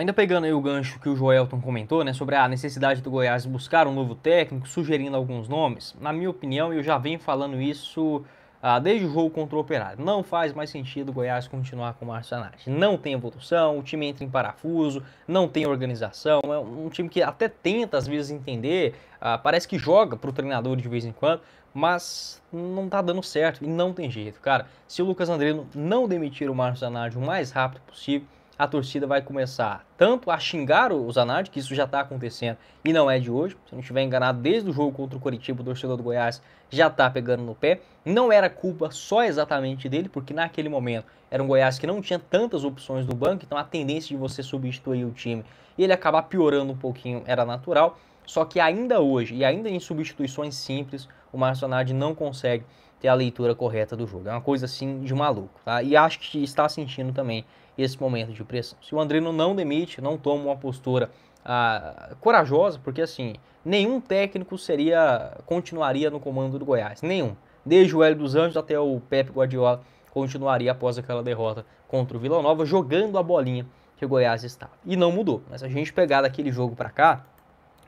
Ainda pegando aí o gancho que o Joelton comentou, né, sobre a necessidade do Goiás buscar um novo técnico, sugerindo alguns nomes, na minha opinião, eu já venho falando isso ah, desde o jogo contra o Operário. Não faz mais sentido o Goiás continuar com o Marcianati. Não tem evolução, o time entra em parafuso, não tem organização. É um time que até tenta às vezes entender, ah, parece que joga para o treinador de vez em quando, mas não tá dando certo e não tem jeito, cara. Se o Lucas Andreno não demitir o Marcianati o mais rápido possível, a torcida vai começar tanto a xingar o Zanardi, que isso já está acontecendo e não é de hoje, se não estiver enganado, desde o jogo contra o Coritiba, o torcedor do Goiás já está pegando no pé. Não era culpa só exatamente dele, porque naquele momento era um Goiás que não tinha tantas opções no banco, então a tendência de você substituir o time e ele acabar piorando um pouquinho era natural. Só que ainda hoje, e ainda em substituições simples, o Márcio Zanardi não consegue ter a leitura correta do jogo. É uma coisa assim de maluco, tá? E acho que está sentindo também esse momento de pressão. Se o Andrino não demite, não toma uma postura ah, corajosa, porque assim, nenhum técnico seria continuaria no comando do Goiás, nenhum. Desde o Hélio dos Anjos até o Pepe Guardiola continuaria após aquela derrota contra o Vila Nova, jogando a bolinha que o Goiás estava. E não mudou. Mas a gente pegar daquele jogo para cá,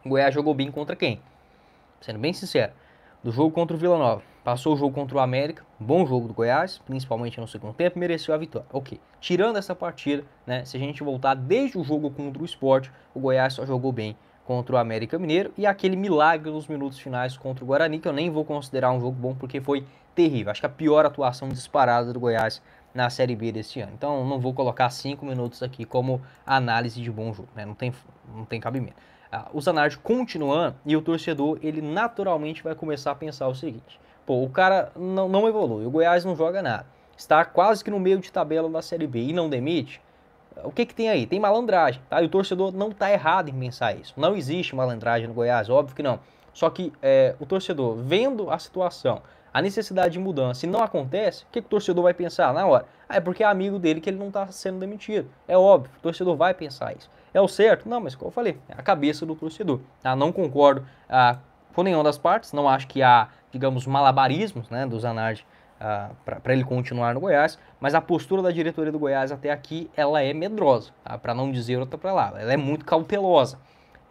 o Goiás jogou bem contra quem? Sendo bem sincero, do jogo contra o Vila Nova Passou o jogo contra o América, bom jogo do Goiás, principalmente no segundo tempo, mereceu a vitória. Ok, tirando essa partida, né, se a gente voltar desde o jogo contra o Sport, o Goiás só jogou bem contra o América Mineiro e aquele milagre nos minutos finais contra o Guarani, que eu nem vou considerar um jogo bom porque foi terrível. Acho que a pior atuação disparada do Goiás na Série B desse ano. Então não vou colocar cinco minutos aqui como análise de bom jogo, né? não, tem, não tem cabimento. Ah, os análises continuando e o torcedor ele naturalmente vai começar a pensar o seguinte Pô, o cara não, não evolui, o Goiás não joga nada. Está quase que no meio de tabela da Série B e não demite. O que, que tem aí? Tem malandragem, tá? E o torcedor não está errado em pensar isso. Não existe malandragem no Goiás, óbvio que não. Só que é, o torcedor, vendo a situação, a necessidade de mudança, e não acontece, o que, que o torcedor vai pensar na hora? Ah, é porque é amigo dele que ele não está sendo demitido. É óbvio, o torcedor vai pensar isso. É o certo? Não, mas como eu falei, é a cabeça do torcedor. Tá? Não concordo ah, com nenhuma das partes, não acho que há digamos, malabarismos né, do Zanardi uh, ah, para ele continuar no Goiás, mas a postura da diretoria do Goiás até aqui ela é medrosa, tá? para não dizer outra palavra, ela é muito cautelosa.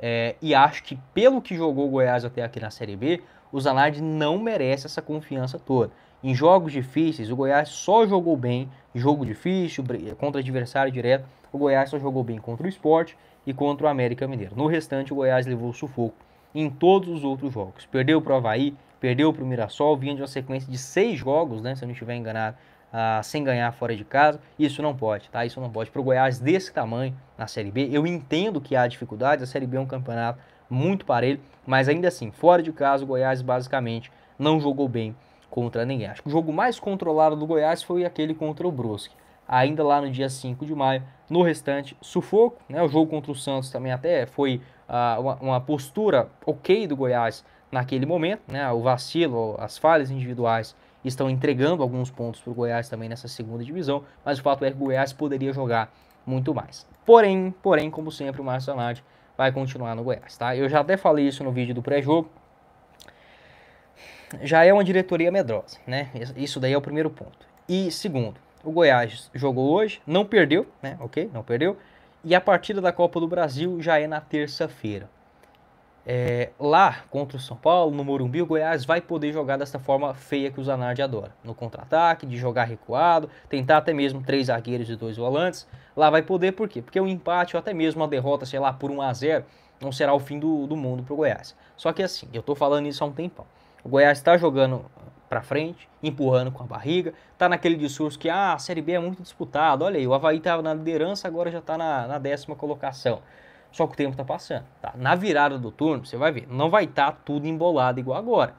É, e acho que pelo que jogou o Goiás até aqui na Série B, o Zanardi não merece essa confiança toda. Em jogos difíceis, o Goiás só jogou bem, jogo difícil, contra adversário direto, o Goiás só jogou bem contra o esporte e contra o América Mineiro. No restante, o Goiás levou o sufoco em todos os outros jogos. Perdeu para o Havaí, perdeu para o Mirassol, vinha de uma sequência de seis jogos, né, se eu não estiver enganado, ah, sem ganhar fora de casa. Isso não pode, tá? Isso não pode. Para o Goiás desse tamanho na Série B, eu entendo que há dificuldades, a Série B é um campeonato muito parelho, mas ainda assim, fora de casa, o Goiás basicamente não jogou bem contra ninguém. Acho que o jogo mais controlado do Goiás foi aquele contra o Brusque, ainda lá no dia 5 de maio. No restante, sufoco. Né? O jogo contra o Santos também até foi ah, uma, uma postura ok do Goiás naquele momento, né? O vacilo, as falhas individuais estão entregando alguns pontos para o Goiás também nessa segunda divisão, mas o fato é que o Goiás poderia jogar muito mais. Porém, porém, como sempre, o Márcio Andrade vai continuar no Goiás, tá? Eu já até falei isso no vídeo do pré-jogo. Já é uma diretoria medrosa, né? Isso daí é o primeiro ponto. E segundo, o Goiás jogou hoje, não perdeu, né? Ok, não perdeu. E a partida da Copa do Brasil já é na terça-feira. É, lá contra o São Paulo, no Morumbi, o Goiás vai poder jogar dessa forma feia que o Zanardi adora. No contra-ataque, de jogar recuado, tentar até mesmo três zagueiros e dois volantes. Lá vai poder, por quê? Porque um empate ou até mesmo uma derrota, sei lá, por 1 a 0 não será o fim do, do mundo para o Goiás. Só que assim, eu estou falando isso há um tempão. O Goiás está jogando para frente, empurrando com a barriga, está naquele discurso que ah, a Série B é muito disputada. Olha aí, o Havaí estava tá na liderança, agora já está na, na décima colocação. Só que o tempo está passando. Tá? Na virada do turno, você vai ver, não vai estar tá tudo embolado igual agora.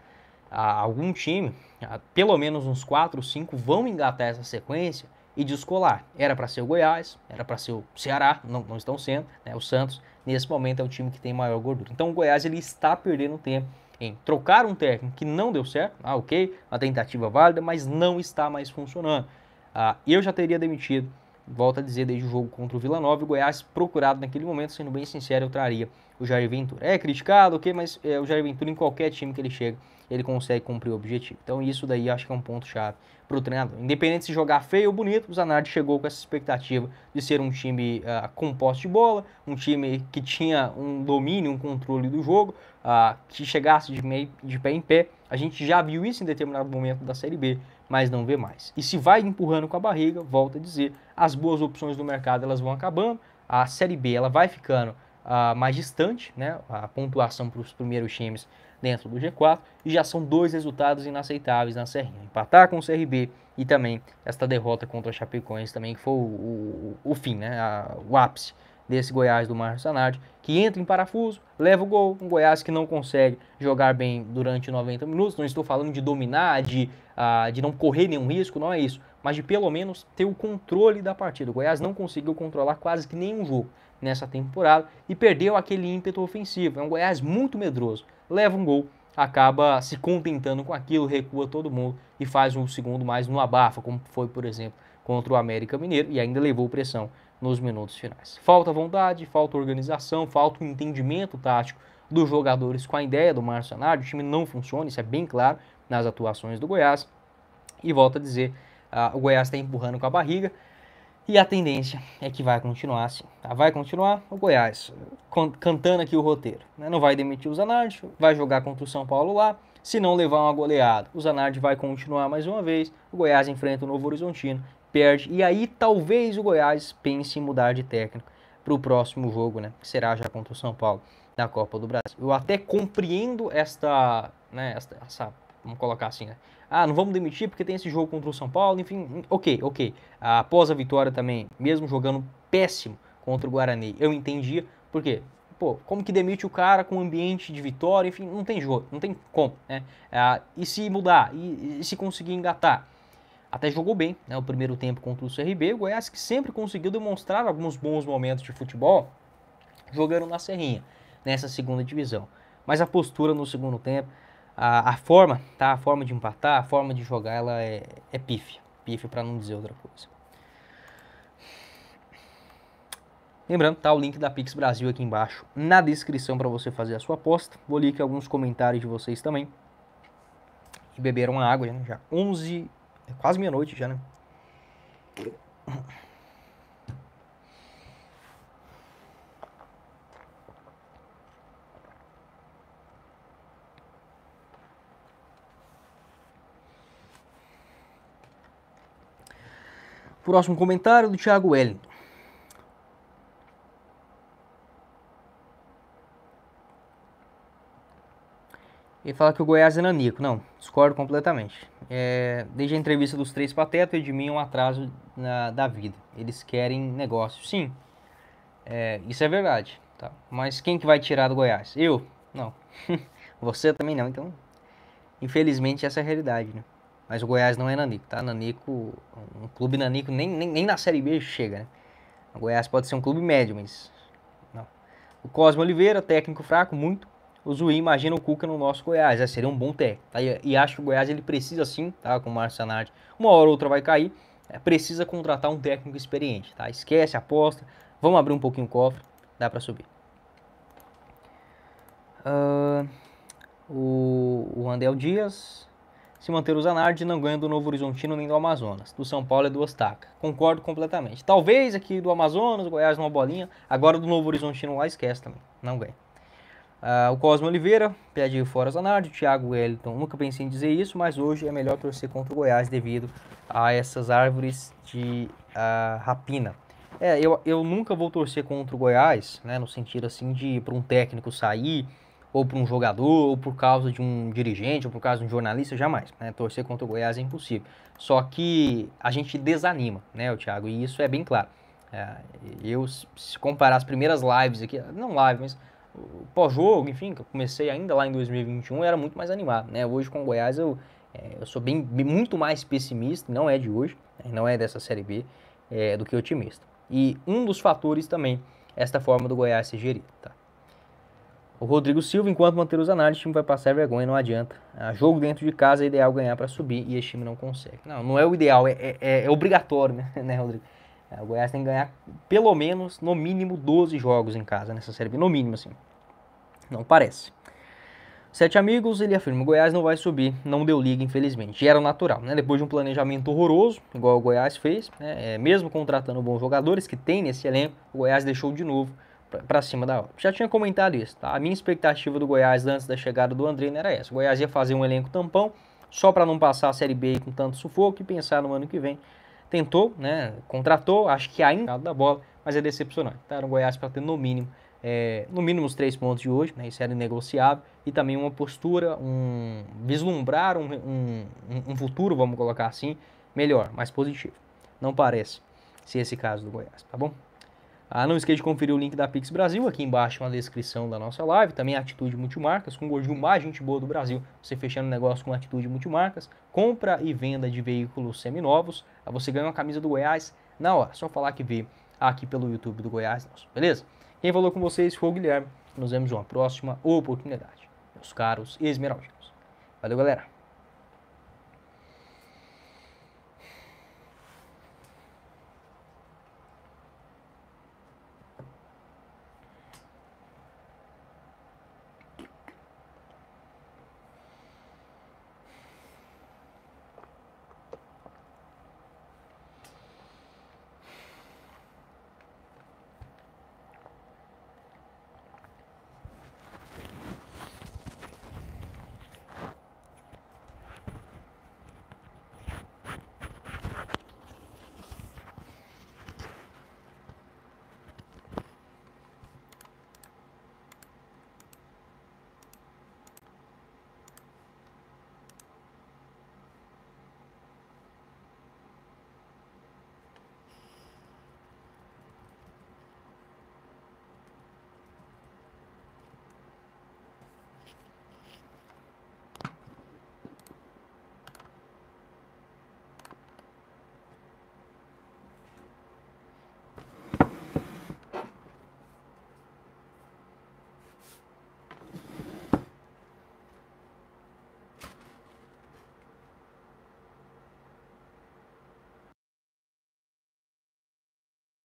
Há ah, algum time, ah, pelo menos uns 4 ou 5, vão engatar essa sequência e descolar. Era para ser o Goiás, era para ser o Ceará, não, não estão sendo. Né? O Santos, nesse momento, é o time que tem maior gordura. Então o Goiás ele está perdendo tempo em trocar um técnico que não deu certo. Ah, ok, uma tentativa válida, mas não está mais funcionando. Ah, eu já teria demitido Volto a dizer, desde o jogo contra o Vila Nova, o Goiás procurado naquele momento, sendo bem sincero, eu traria o Jair Ventura. É criticado, ok, mas é, o Jair Ventura, em qualquer time que ele chega, ele consegue cumprir o objetivo. Então isso daí acho que é um ponto-chave para o treinador. Independente se jogar feio ou bonito, o Zanardi chegou com essa expectativa de ser um time uh, com posse de bola, um time que tinha um domínio, um controle do jogo, uh, que chegasse de, meio, de pé em pé. A gente já viu isso em determinado momento da Série B mas não vê mais. E se vai empurrando com a barriga, volta a dizer, as boas opções do mercado elas vão acabando, a Série B ela vai ficando uh, mais distante, né? a pontuação para os primeiros times dentro do G4, e já são dois resultados inaceitáveis na Serrinha. Empatar com o CRB e também esta derrota contra a Chapecoense também, que foi o, o, o fim, né? A, o ápice desse Goiás do Marcio Sanardi, que entra em parafuso, leva o gol, um Goiás que não consegue jogar bem durante 90 minutos, não estou falando de dominar, de ah, de não correr nenhum risco, não é isso, mas de pelo menos ter o controle da partida. O Goiás não conseguiu controlar quase que nenhum jogo nessa temporada e perdeu aquele ímpeto ofensivo. É um Goiás muito medroso, leva um gol, acaba se contentando com aquilo, recua todo mundo e faz um segundo mais no abafa, como foi, por exemplo, contra o América Mineiro e ainda levou pressão nos minutos finais. Falta vontade, falta organização, falta um entendimento tático dos jogadores com a ideia do Márcio Andrade. O time não funciona, isso é bem claro nas atuações do Goiás. E volta a dizer, uh, o Goiás está empurrando com a barriga. E a tendência é que vai continuar assim. Tá? Vai continuar o Goiás cantando aqui o roteiro. Né? Não vai demitir o Zanardi, vai jogar contra o São Paulo lá. Se não levar uma goleada, o Zanardi vai continuar mais uma vez. O Goiás enfrenta o Novo Horizontino, perde. E aí talvez o Goiás pense em mudar de técnico para o próximo jogo, né? que será já contra o São Paulo da Copa do Brasil. Eu até compreendo esta, né, esta essa, vamos colocar assim, né? Ah, não vamos demitir porque tem esse jogo contra o São Paulo, enfim, ok, ok. Após a vitória também, mesmo jogando péssimo contra o Guarani, eu entendia, por quê? Pô, como que demite o cara com ambiente de vitória, enfim, não tem jogo, não tem como, né? Ah, e se mudar, e, e se conseguir engatar? até jogou bem né, o primeiro tempo contra o CRB. O Goiás que sempre conseguiu demonstrar alguns bons momentos de futebol jogando na Serrinha nessa segunda divisão. Mas a postura no segundo tempo, a, a forma, tá? A forma de empatar, a forma de jogar, ela é, é pífia. Pífia para não dizer outra coisa. Lembrando, tá o link da Pix Brasil aqui embaixo na descrição para você fazer a sua aposta. Vou ler aqui alguns comentários de vocês também. E beberam água, né? Já 11, é quase meia-noite já, né? Próximo comentário do Thiago Wellington. Ele fala que o Goiás é nanico. Não, discordo completamente. É, desde a entrevista dos três patetas, de mim é um atraso na, da vida. Eles querem negócio. Sim, é, isso é verdade. Tá? Mas quem que vai tirar do Goiás? Eu? Não. Você também não. Então, infelizmente, essa é a realidade. Né? Mas o Goiás não é Nanico, tá? Nanico, um clube Nanico nem, nem, nem na Série B chega, né? O Goiás pode ser um clube médio, mas não. O Cosme Oliveira, técnico fraco, muito. O Zui imagina o Cuca no nosso Goiás, é, seria um bom técnico. Tá? E, e, acho que o Goiás ele precisa sim, tá? Com o Marcianardi, uma hora ou outra vai cair. É, precisa contratar um técnico experiente, tá? Esquece, aposta. Vamos abrir um pouquinho o cofre, dá para subir. Uh, o, o Andel Dias, se manter o Zanardi, não ganha do Novo Horizontino nem do Amazonas. Do São Paulo é do Ostaca. Concordo completamente. Talvez aqui do Amazonas, Goiás numa bolinha. Agora do Novo Horizontino lá esquece também. Não ganha. Uh, o Cosmo Oliveira, pede fora Zanardi. O Thiago Wellington, nunca pensei em dizer isso, mas hoje é melhor torcer contra o Goiás devido a essas árvores de uh, rapina. É, eu, eu nunca vou torcer contra o Goiás, né, no sentido assim de para um técnico sair ou por um jogador, ou por causa de um dirigente, ou por causa de um jornalista, jamais. Né? Torcer contra o Goiás é impossível. Só que a gente desanima, né, o Thiago? E isso é bem claro. É, eu, se comparar as primeiras lives aqui, não live, mas pós-jogo, enfim, que eu comecei ainda lá em 2021, eu era muito mais animado, né? Hoje com o Goiás eu, é, eu sou bem, muito mais pessimista, não é de hoje, né? não é dessa Série B, é, do que otimista. E um dos fatores também, esta forma do Goiás ser gerir, tá? o Rodrigo Silva, enquanto manter os análises, o time vai passar vergonha, não adianta. A ah, jogo dentro de casa é ideal ganhar para subir e esse time não consegue. Não, não é o ideal, é, é, é, é obrigatório, né, né Rodrigo? É, o Goiás tem que ganhar pelo menos, no mínimo, 12 jogos em casa nessa Série No mínimo, assim. Não parece. Sete amigos, ele afirma, o Goiás não vai subir, não deu liga, infelizmente. E era natural, né? Depois de um planejamento horroroso, igual o Goiás fez, né? é, mesmo contratando bons jogadores que tem nesse elenco, o Goiás deixou de novo para cima da hora. Já tinha comentado isso, tá? A minha expectativa do Goiás antes da chegada do André era essa. O Goiás ia fazer um elenco tampão, só para não passar a Série B com tanto sufoco e pensar no ano que vem. Tentou, né? Contratou, acho que ainda da bola, mas é decepcionante. Tá? Era o Goiás para ter no mínimo, é, no mínimo os três pontos de hoje, né? Isso era negociável e também uma postura, um vislumbrar um, um, um futuro, vamos colocar assim, melhor, mais positivo. Não parece ser esse caso do Goiás, tá bom? Ah, não esqueça de conferir o link da Pix Brasil aqui embaixo na descrição da nossa live. Também a Atitude Multimarcas, com o gordinho mais gente boa do Brasil. Você fechando negócio com a Atitude Multimarcas, compra e venda de veículos seminovos. Ah, você ganha uma camisa do Goiás na hora. Só falar que vê aqui pelo YouTube do Goiás, nosso, beleza? Quem falou com vocês foi o Guilherme. Nos vemos uma próxima oportunidade, meus caros esmeraldinos. Valeu, galera!